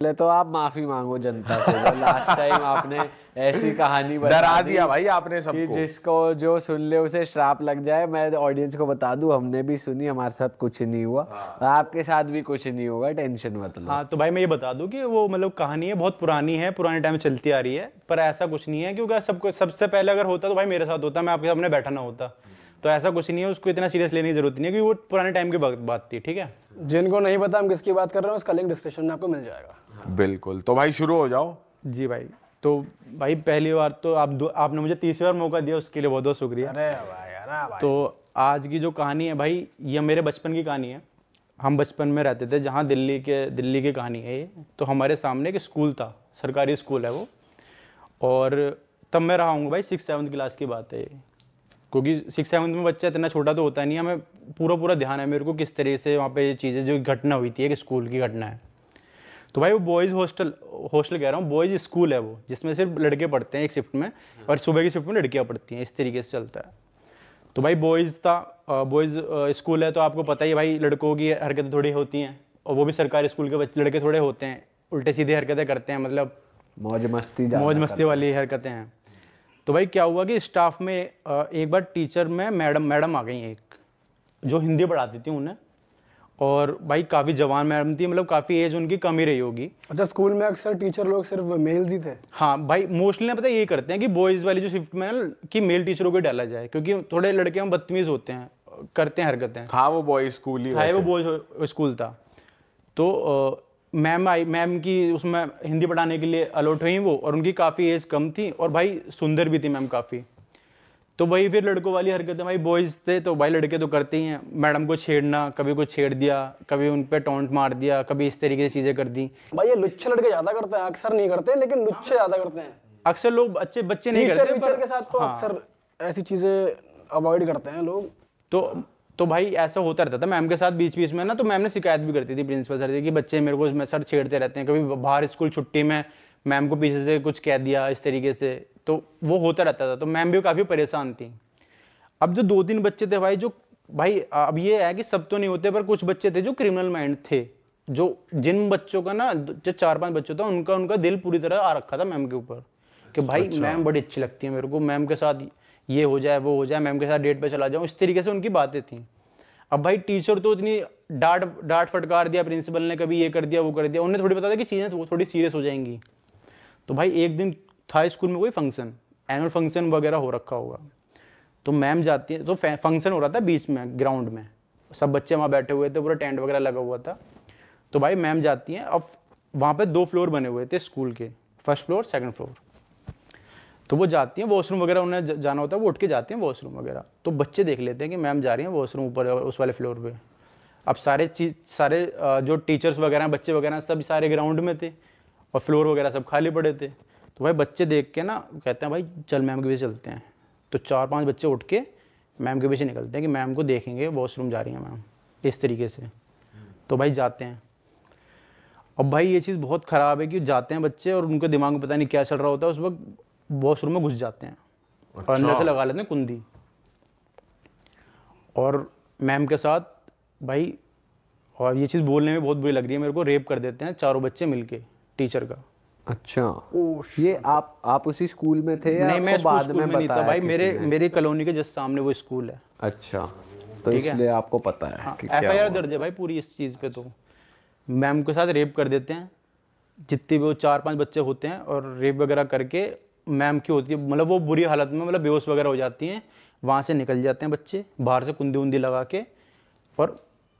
पहले तो आप माफी मांगो जनता से तो लास्ट टाइम आपने ऐसी कहानी डरा दिया भाई आपने सबको जिसको जो सुन ले उसे श्राप लग जाए मैं ऑडियंस को बता दूं हमने भी सुनी हमारे साथ कुछ नहीं हुआ हाँ। आपके साथ भी कुछ नहीं होगा टेंशन मत लो हाँ तो भाई मैं ये बता दूं कि वो मतलब कहानी है बहुत पुरानी है पुराने टाइम चलती आ रही है पर ऐसा कुछ नहीं है क्योंकि सबको सबसे पहले अगर होता तो भाई मेरे साथ होता मैं आपके सामने बैठा ना होता तो ऐसा कुछ नहीं है उसको इतना सीरियस लेने की जरूरत नहीं है क्योंकि वो पुराने टाइम की बात थी ठीक है जिनको नहीं पता हम किसकी बात कर रहे हैं उसका लिंक डिस्क्रिप्शन में आपको मिल जाएगा बिल्कुल तो भाई शुरू हो जाओ जी भाई तो भाई पहली बार तो आप आपने मुझे तीसरी बार मौका दिया उसके लिए बहुत बहुत शुक्रिया अरे भाई भाई। तो आज की जो कहानी है भाई ये मेरे बचपन की कहानी है हम बचपन में रहते थे जहाँ दिल्ली के दिल्ली की कहानी है ये तो हमारे सामने एक स्कूल था सरकारी स्कूल है वो और तब मैं रहा हूँ भाई सिक्स सेवन्थ क्लास की बात है ये क्योंकि सिक्स सेवन्थ में बच्चा इतना छोटा तो होता नहीं है हमें पूरा पूरा ध्यान है मेरे को किस तरह से वहाँ पे ये चीज़ें जो घटना हुई थी एक स्कूल की घटना है तो भाई वो बॉयज़ हॉस्टल हॉस्टल कह रहा हूँ बॉयज़ स्कूल है वो जिसमें सिर्फ लड़के पढ़ते हैं एक शिफ्ट में और सुबह की शिफ्ट में लड़कियाँ पढ़ती हैं इस तरीके से चलता है तो भाई बॉयज़ था बॉयज़ स्कूल है तो आपको पता ही भाई लड़कों की हरकतें थोड़ी होती हैं और वो भी सरकारी स्कूल के बच्चे लड़के थोड़े होते हैं उल्टे सीधे हरकतें करते हैं मतलब मौज मस्ती मौज मस्ती वाली हरकतें हैं तो भाई क्या हुआ कि स्टाफ में एक बार टीचर में मैडम मैडम आ गई एक जो हिंदी पढ़ाती थी उन्हें और भाई काफ़ी जवान मैडम थी मतलब काफ़ी एज उनकी कम ही रही होगी अच्छा स्कूल में अक्सर टीचर लोग सिर्फ मेल्स ही थे हाँ भाई मोस्टली पता यही करते हैं कि बॉयज़ वाली जो शिफ्ट में ना कि मेल टीचरों को डाला जाए क्योंकि थोड़े लड़के हम बदतमीज़ होते हैं करते हैं हरकतें हाँ वो बॉयज़ स्कूल ही हाँ वो बॉयज़ स्कूल था तो मैम आई मैम की उसमें हिंदी पढ़ाने के लिए अलॉट हुई वो और उनकी काफ़ी एज कम थी और भाई सुंदर भी थी मैम काफ़ी तो वही फिर लड़कों वाली हरकतें भाई बॉयज़ थे तो भाई लड़के तो करते ही हैं मैडम को छेड़ना कभी कुछ छेड़ दिया कभी उन पर टोंट मार दिया कभी इस तरीके से चीज़ें कर दी भाई ये लुच्छे लड़के ज़्यादा करते हैं अक्सर नहीं करते लेकिन लुच्छे हाँ। ज़्यादा करते हैं अक्सर लोग अच्छे बच्चे नहीं करते के साथ तो हाँ। अक्सर ऐसी चीज़ें अवॉइड करते हैं लोग तो तो भाई ऐसा होता रहता था मैम के साथ बीच बीच में ना तो मैम ने शिकायत भी करती थी प्रिंसिपल सर से कि बच्चे मेरे को सर छेड़ते रहते हैं कभी बाहर स्कूल छुट्टी में मैम को पीछे से कुछ कह दिया इस तरीके से तो वो होता रहता था तो मैम भी काफ़ी परेशान थी अब जो दो तीन बच्चे थे भाई जो भाई अब ये है कि सब तो नहीं होते पर कुछ बच्चे थे जो क्रिमिनल माइंड थे जो जिन बच्चों का ना जो चार पांच बच्चों था उनका उनका दिल पूरी तरह आ रखा था मैम के ऊपर कि भाई अच्छा। मैम बड़ी अच्छी लगती है मेरे को मैम के साथ ये हो जाए वो हो जाए मैम के साथ डेट पर चला जाऊँ इस तरीके से उनकी बातें थी अब भाई टीचर तो इतनी डांट डांट फटकार दिया प्रिंसिपल ने कभी ये कर दिया वो कर दिया उन्हें थोड़ी बता दिया कि चीज़ें थोड़ी सीरियस हो जाएंगी तो भाई एक दिन था स्कूल में कोई फंक्शन एनुअल फंक्शन वगैरह हो रखा होगा तो मैम जाती है तो फंक्शन हो रहा था बीच में ग्राउंड में सब बच्चे वहाँ बैठे हुए थे पूरा टेंट वगैरह लगा हुआ था तो भाई मैम जाती हैं अब वहाँ पर दो फ्लोर बने हुए थे स्कूल के फर्स्ट फ्लोर सेकेंड फ्लोर तो वो जाती हैं वॉशरूम वगैरह उन्हें जाना होता है वो उठ के जाती हैं वॉशरूम वगैरह तो बच्चे देख लेते हैं कि मैम जा रही हैं वॉशरूम ऊपर उस वाले फ्लोर पर अब सारे चीज सारे जो टीचर्स वगैरह हैं बच्चे वगैरह सब सारे ग्राउंड में थे और फ्लोर वगैरह सब खाली पड़े थे तो भाई बच्चे देख के ना कहते हैं भाई चल मैम के पीछे चलते हैं तो चार पाँच बच्चे उठ के मैम के पीछे निकलते हैं कि मैम को देखेंगे वॉशरूम जा रही हैं मैम इस तरीके से तो भाई जाते हैं अब भाई ये चीज़ बहुत ख़राब है कि जाते हैं बच्चे और उनके दिमाग में पता नहीं क्या चल रहा होता है उस वक्त वॉशरूम में घुस जाते हैं अच्छा। और अंदर अच्छा। से लगा लेते हैं कुंदी और मैम के साथ भाई और ये चीज़ बोलने में बहुत बुरी लग रही है मेरे को रेप कर देते हैं चारों बच्चे मिल टीचर का अच्छा ओ ये आप आप उसी स्कूल में थे या नहीं मैं बाद में, में नहीं था भाई मेरे मेरे कॉलोनी के जस्ट सामने वो स्कूल है अच्छा तो इसलिए आपको पता है एफ आई आर दर्ज है भाई पूरी इस चीज़ पे तो मैम के साथ रेप कर देते हैं जितने भी वो चार पांच बच्चे होते हैं और रेप वगैरह करके मैम की होती है मतलब वो बुरी हालत में मतलब बेहोश वगैरह हो जाती हैं वहाँ से निकल जाते हैं बच्चे बाहर से कुंदी उंदी लगा के और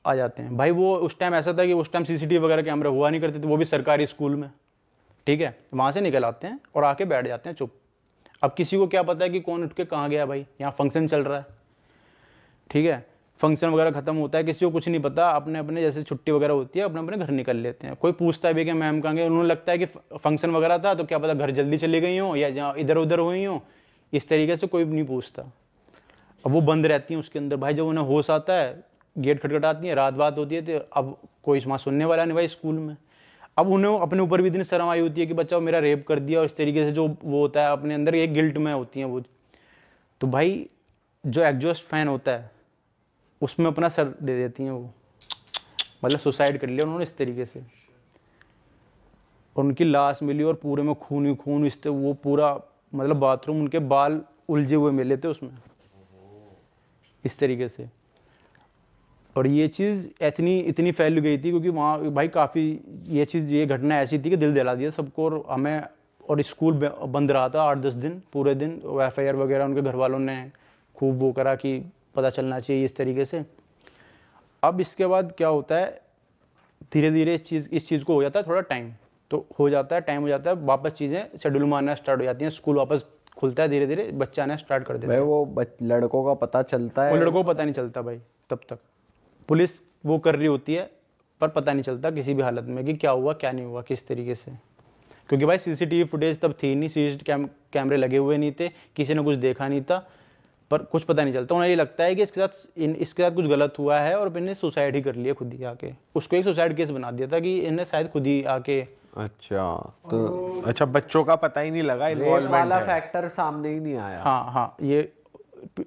आ जाते हैं भाई वो उस टाइम ऐसा था कि उस टाइम सीसीटीवी वगैरह कैमरा हुआ नहीं करते थे वो भी सरकारी स्कूल में ठीक है वहाँ से निकल आते हैं और आके बैठ जाते हैं चुप अब किसी को क्या पता है कि कौन उठ के कहाँ गया भाई यहाँ फंक्शन चल रहा है ठीक है फंक्शन वगैरह खत्म होता है किसी को कुछ नहीं पता अपने अपने जैसे छुट्टी वगैरह होती है अपने अपने घर निकल लेते हैं कोई पूछता भी कि मैम कहाँ गए उन्होंने लगता है कि फंक्शन वगैरह था तो क्या पता घर जल्दी चली गई हों या इधर उधर हुई हों इस तरीके से कोई नहीं पूछता अब वो बंद रहती हैं उसके अंदर भाई जब उन्हें होश आता है गेट खटखटाती हैं रात बात होती है तो अब कोई वहाँ सुनने वाला नहीं भाई स्कूल में अब उन्हें अपने ऊपर भी इतनी शर्म आई होती है कि बच्चा मेरा रेप कर दिया और इस तरीके से जो वो होता है अपने अंदर एक गिल्ट में होती हैं वो तो भाई जो एग्जॉस्ट फैन होता है उसमें अपना सर दे देती हैं वो मतलब सुसाइड कर लिया उन्होंने इस तरीके से और उनकी लाश मिली और पूरे में खून ही खून इस वो पूरा मतलब बाथरूम उनके बाल उलझे हुए मिले थे उसमें इस तरीके से और ये चीज़ इतनी इतनी फैल गई थी क्योंकि वहाँ भाई काफ़ी ये चीज़ ये घटना ऐसी थी कि दिल दिला दिया सबको और हमें और स्कूल बंद रहा था आठ दस दिन पूरे दिन एफ आई आर वगैरह उनके घर वालों ने खूब वो करा कि पता चलना चाहिए इस तरीके से अब इसके बाद क्या होता है धीरे धीरे चीज़ इस चीज़ को हो जाता है थोड़ा टाइम तो हो जाता है टाइम हो जाता है वापस चीज़ें शेड्यूल में आना स्टार्ट हो जाती हैं स्कूल वापस खुलता है धीरे धीरे बच्चे आना स्टार्ट कर देते है वो लड़कों का पता चलता है लड़कों को पता नहीं चलता भाई तब तक पुलिस वो कर रही होती है पर पता नहीं चलता किसी भी हालत में कि क्या हुआ क्या नहीं हुआ किस तरीके से क्योंकि भाई सीसीटीवी फुटेज तब थी नहीं सीसीटीवी कैम कैमरे लगे हुए नहीं थे किसी ने कुछ देखा नहीं था पर कुछ पता नहीं चलता उन्हें ये लगता है कि इसके साथ इन इसके साथ कुछ गलत हुआ है और इन्हें सुसाइड ही कर लिया खुद ही आके उसको एक सुसाइड केस बना दिया था कि इन्हें शायद खुद ही आके अच्छा तो अच्छा बच्चों का पता ही नहीं लगा वाला फैक्टर सामने ही नहीं आया हाँ हाँ ये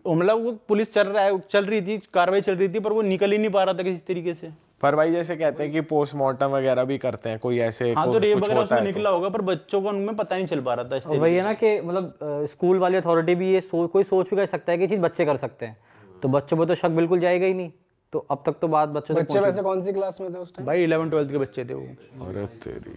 मतलब वो पुलिस चल रहा है चल रही थी कार्रवाई चल रही थी पर वो निकल ही नहीं पा रहा था किसी तरीके से पर भाई जैसे कहते हैं कि पोस्टमार्टम वगैरह भी करते हैं कोई ऐसे हाँ तो रेप वगैरह उसमें तो। निकला तो। होगा पर बच्चों को उनमें पता ही नहीं चल पा रहा था वही है ना कि मतलब स्कूल वाली अथॉरिटी भी ये सोच कोई सोच भी कर सकता है कि चीज़ बच्चे कर सकते हैं तो बच्चों पर तो शक बिल्कुल जाएगा ही नहीं तो अब तक तो बात बच्चों बच्चे वैसे कौन सी क्लास में थे उस टाइम भाई इलेवन ट्वेल्थ के बच्चे थे वो अरे तेरी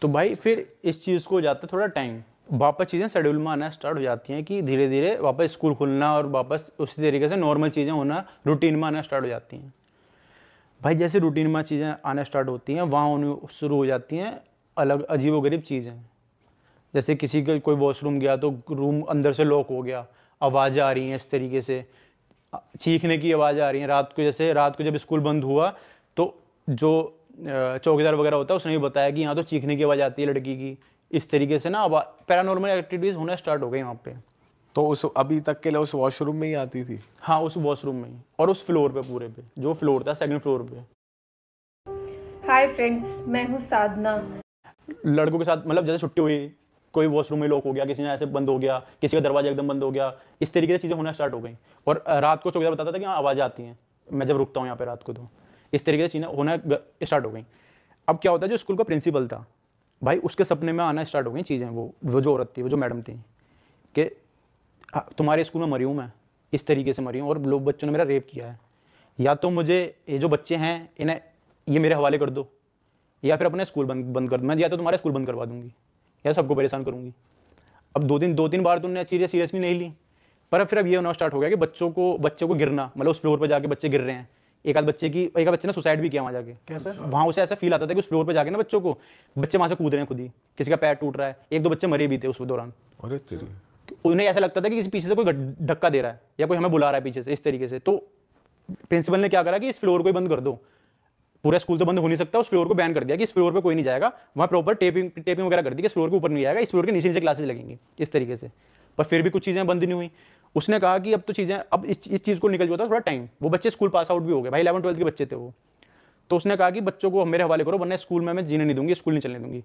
तो भाई फिर इस चीज़ को जाता थोड़ा टाइम वापस चीज़ें शेड्यूल में आना स्टार्ट हो जाती हैं कि धीरे धीरे वापस स्कूल खुलना और वापस उसी तरीके से नॉर्मल चीज़ें होना रूटीन में आना स्टार्ट हो जाती हैं भाई जैसे रूटीन में चीज़ें आना स्टार्ट होती हैं वहाँ उन्हें शुरू हो जाती हैं अलग अजीब गरीब चीज़ें जैसे किसी का कोई वॉशरूम गया तो रूम अंदर से लॉक हो गया आवाज़ें आ रही हैं इस तरीके से चीखने की आवाज़ें आ रही हैं रात को जैसे रात को जब स्कूल बंद हुआ तो जो चौकीदार वगैरह होता है उसने भी बताया कि यहाँ तो चीखने की आवाज़ आती है लड़की की इस तरीके से ना अब पैरानॉर्मल एक्टिविटीज़ होना स्टार्ट हो गई वहाँ पर तो उस अभी तक के लिए उस वॉशरूम में ही आती थी हाँ उस वॉशरूम में ही और उस फ्लोर पे पूरे पे जो फ्लोर था सेकंड फ्लोर पे हाय फ्रेंड्स मैं हूँ साधना लड़कों के साथ मतलब जैसे छुट्टी हुई कोई वॉशरूम में लॉक हो गया किसी ने ऐसे बंद हो गया किसी का दरवाजा एकदम बंद हो गया इस तरीके से चीज़ें होना स्टार्ट हो गई और रात को चौकीदार बताता था कि हाँ आवाज़ आती हैं मैं जब रुकता हूँ यहाँ पर रात को तो इस तरीके से चीज़ें होना स्टार्ट हो गई अब क्या होता है जो स्कूल का प्रिंसिपल था भाई उसके सपने में आना स्टार्ट हो गई चीज़ें वो वो जो औरत थी वो जो मैडम थी कि तुम्हारे स्कूल में मरी हूँ मैं इस तरीके से मरी हूँ और लोग बच्चों ने मेरा रेप किया है या तो मुझे ये जो बच्चे हैं इन्हें ये मेरे हवाले कर दो या फिर अपने स्कूल बंद बंद कर दो मैं या तो तुम्हारे स्कूल बंद करवा दूंगी या सबको परेशान करूंगी अब दो दिन दो तीन बार तुमने तो चीज़ें सीरियसली नहीं ली पर अब फिर अब ये होना स्टार्ट हो गया कि बच्चों को बच्चों को गिरना मतलब उस फ्लोर पर जाके बच्चे गिर रहे हैं एक आध बच्चे की एक बच्चे ने सुसाइड भी किया वहाँ जाके कैसे वहाँ उसे ऐसा फील आता था कि उस फ्लोर पर जाके ना बच्चों को बच्चे वहाँ से कूद रहे हैं खुद ही किसी का पैर टूट रहा है एक दो बच्चे मरे भी थे उस दौरान अरे उन्हें ऐसा लगता था कि किसी पीछे से कोई धक्का दे रहा है या कोई हमें बुला रहा है पीछे से इस तरीके से तो प्रिंसिपल ने क्या करा कि इस फ्लोर को ही बंद कर दो पूरा स्कूल तो बंद हो नहीं सकता उस फ्लोर को बैन कर दिया कि इस फ्लोर पर कोई नहीं जाएगा वहाँ प्रॉपर टेपिंग टेपिंग वगैरह कर दी कि इस फ्लोर के ऊपर नहीं जाएगा इस फ्लोर के नीचे नीचे क्लासेस लगेंगी इस तरीके से पर फिर भी कुछ चीज़ें बंद नहीं हुई उसने कहा कि अब तो चीज़ें अब इस इस चीज़ को निकल जाता थोड़ा टाइम वो बच्चे स्कूल पास आउट भी हो गए भाई इलेवन ट्वेल्थ के बच्चे थे वो तो उसने कहा कि बच्चों को मेरे हवाले करो वरना स्कूल में मैं जीने नहीं दूंगी स्कूल नहीं चलने दूंगी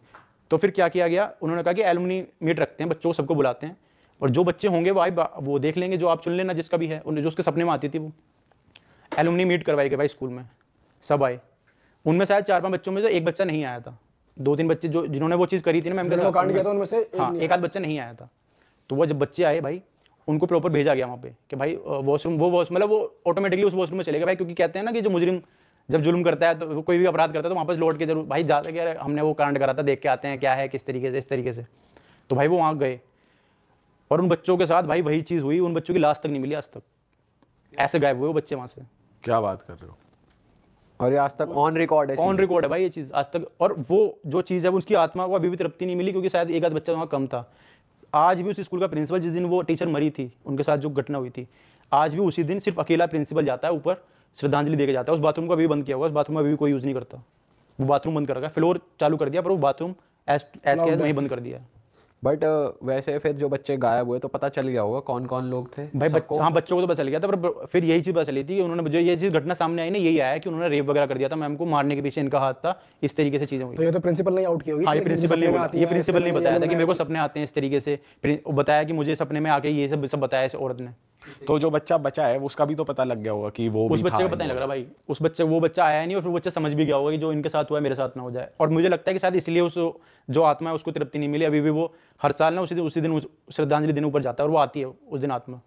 तो फिर क्या किया गया उन्होंने कहा कि एलुमनी मीट रखते हैं बच्चों को सबको बुलाते हैं और जो बच्चे होंगे वो वो देख लेंगे जो आप चुन लेना जिसका भी है उन जो उसके सपने में आती थी वो एलुमनी मीट करवाई गई भाई स्कूल में सब आए उनमें शायद चार पांच बच्चों में से एक बच्चा नहीं आया था दो तीन बच्चे जो जिन्होंने वो चीज़ करी थी ना मैम उनमें से हाँ एक आध बच्चा नहीं आया था तो वो जब बच्चे आए भाई उनको प्रॉपर भेजा गया वहाँ पे कि भाई वॉशरूम वो वॉश मतलब वो ऑटोमेटिकली उस वॉशरूम में चले गए भाई क्योंकि कहते हैं ना कि जो मुजरिम जब जुलम करता है तो कोई भी अपराध करता है तो वहाँ पर लौट के जरूर भाई जाते हमने वो कांड करा था देख के आते हैं क्या है किस तरीके से इस तरीके से तो भाई वो वहाँ गए और उन बच्चों के साथ भाई वही चीज़ हुई उन बच्चों की लाश तक नहीं मिली आज तक ऐसे गायब हुए वो बच्चे वहाँ से क्या बात कर रहे हो और ये आज तक ऑन रिकॉर्ड है ऑन रिकॉर्ड है भाई ये चीज़ आज तक और वो जो चीज़ है उसकी आत्मा को अभी भी तृप्ति नहीं मिली क्योंकि शायद एक आध बच्चा वहाँ कम था आज भी उस स्कूल का प्रिंसिपल जिस दिन वो टीचर मरी थी उनके साथ जो घटना हुई थी आज भी उसी दिन सिर्फ अकेला प्रिंसिपल जाता है ऊपर श्रद्धांजलि देकर जाता है उस बाथरूम को अभी बंद किया हुआ उस बाथरूम में अभी कोई यूज़ नहीं करता वो बाथरूम बंद कर रखा फ्लोर चालू कर दिया पर वो बाथरूम एस एस के वहीं बंद कर दिया बट uh, वैसे फिर जो बच्चे गायब हुए तो पता चल गया होगा कौन कौन लोग थे भाई बच्चों हाँ बच्चों को तो पता चल गया था पर फिर यही चीज़ पता चली थी कि उन्होंने जो ये चीज़ घटना सामने आई ना यही आया कि उन्होंने रेप वगैरह कर दिया था मैम को मारने के पीछे इनका हाथ था इस तरीके से चीज़ें हुई तो ये तो प्रिंसिपल नहीं आउट किया हाँ ये प्रिंसिपल नहीं ये प्रिंसिपल नहीं बताया था कि मेरे को सपने आते हैं इस तरीके से बताया कि मुझे सपने में आके ये सब सब बताया इस औरत ने तो जो बच्चा बचा है उसका भी तो पता लग गया होगा कि वो उस बच्चे को पता नहीं लग रहा भाई उस बच्चे वो बच्चा आया नहीं और फिर बच्चा समझ भी गया होगा कि जो इनके साथ हुआ है मेरे साथ ना हो जाए और मुझे लगता है कि शायद इसलिए उस जो आत्मा है उसको तृप्ति नहीं मिली अभी भी वो हर साल ना उसी उसी दिन श्रद्धांजलि दिन ऊपर जाता है और वो आती है उस दिन आत्मा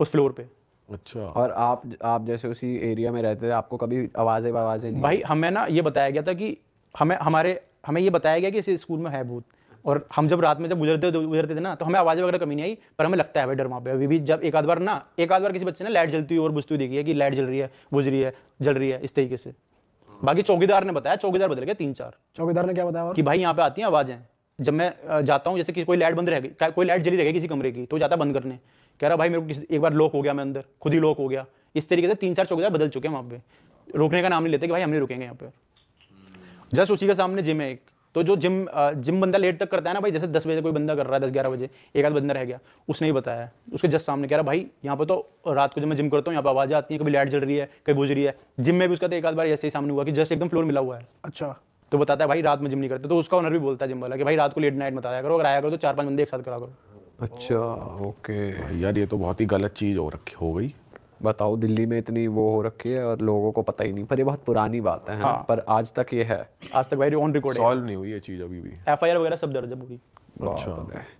उस फ्लोर पे अच्छा और आप आप जैसे उसी एरिया में रहते थे आपको कभी आवाज़ें आवाज़ें भाई हमें ना ये बताया गया था कि हमें हमारे हमें ये बताया गया कि इस स्कूल में है भूत और हम जब रात में जब गुजरते गुजरते थे ना तो हमें आवाज़ वगैरह कमी नहीं आई पर हमें लगता है भाई डर वहाँ पे अभी भी जब एक आध बार ना एक आध बार किसी बच्चे ने लाइट जलती हुई और बुझती हुई देखी है कि लाइट जल रही है बुझ रही है जल रही है इस तरीके से बाकी चौकीदार ने बताया चौकीदार बदल गया तीन चार चौकीदार ने क्या बताया कि भाई यहाँ पे आती हैं आवाज़ें जब मैं जाता हूँ जैसे कि कोई लाइट बंद रह गई कोई लाइट जली रह गई किसी कमरे की तो जाता बंद करने कह रहा भाई मेरे को किसी एक बार लॉक हो गया मैं अंदर खुद ही लॉक हो गया इस तरीके से तीन चार चौकीदार बदल चुके हैं वहाँ पे रोकने का नाम नहीं लेते कि भाई हम नहीं रुकेंगे यहाँ पे जस्ट उसी के सामने जिम है एक तो जो जिम जिम बंदा लेट तक करता है ना भाई जैसे दस बजे कोई बंदा कर रहा है दस ग्यारह बजे एक आध बंदा रह गया उसने ही बताया उसके जस्ट सामने कह रहा भाई यहाँ पर तो रात को जब मैं जिम करता हूँ यहाँ पर आवाज़ आती है कभी लाइट जल रही है कभी बुझ रही है जिम में भी उसका तो एक आध बार ऐसे ही सामने हुआ कि जस्ट एकदम फ्लोर मिला हुआ है अच्छा तो बताता है भाई रात में जिम नहीं करते तो उसका ऑनर भी बोलता है जिम वाला कि भाई रात को लेट नाइट बताया करो अगर आया करो तो चार पाँच बंदे एक साथ करा करो अच्छा ओके यार ये तो बहुत ही गलत चीज़ हो रखी हो गई बताओ दिल्ली में इतनी वो हो रखी है और लोगों को पता ही नहीं पर ये बहुत पुरानी बात है हाँ। पर आज तक ये है आज तक भाई ऑन रिकॉर्ड सॉल्व नहीं हुई ये चीज अभी भी एफआईआर वगैरह सब दर्ज है पूरी अच्छा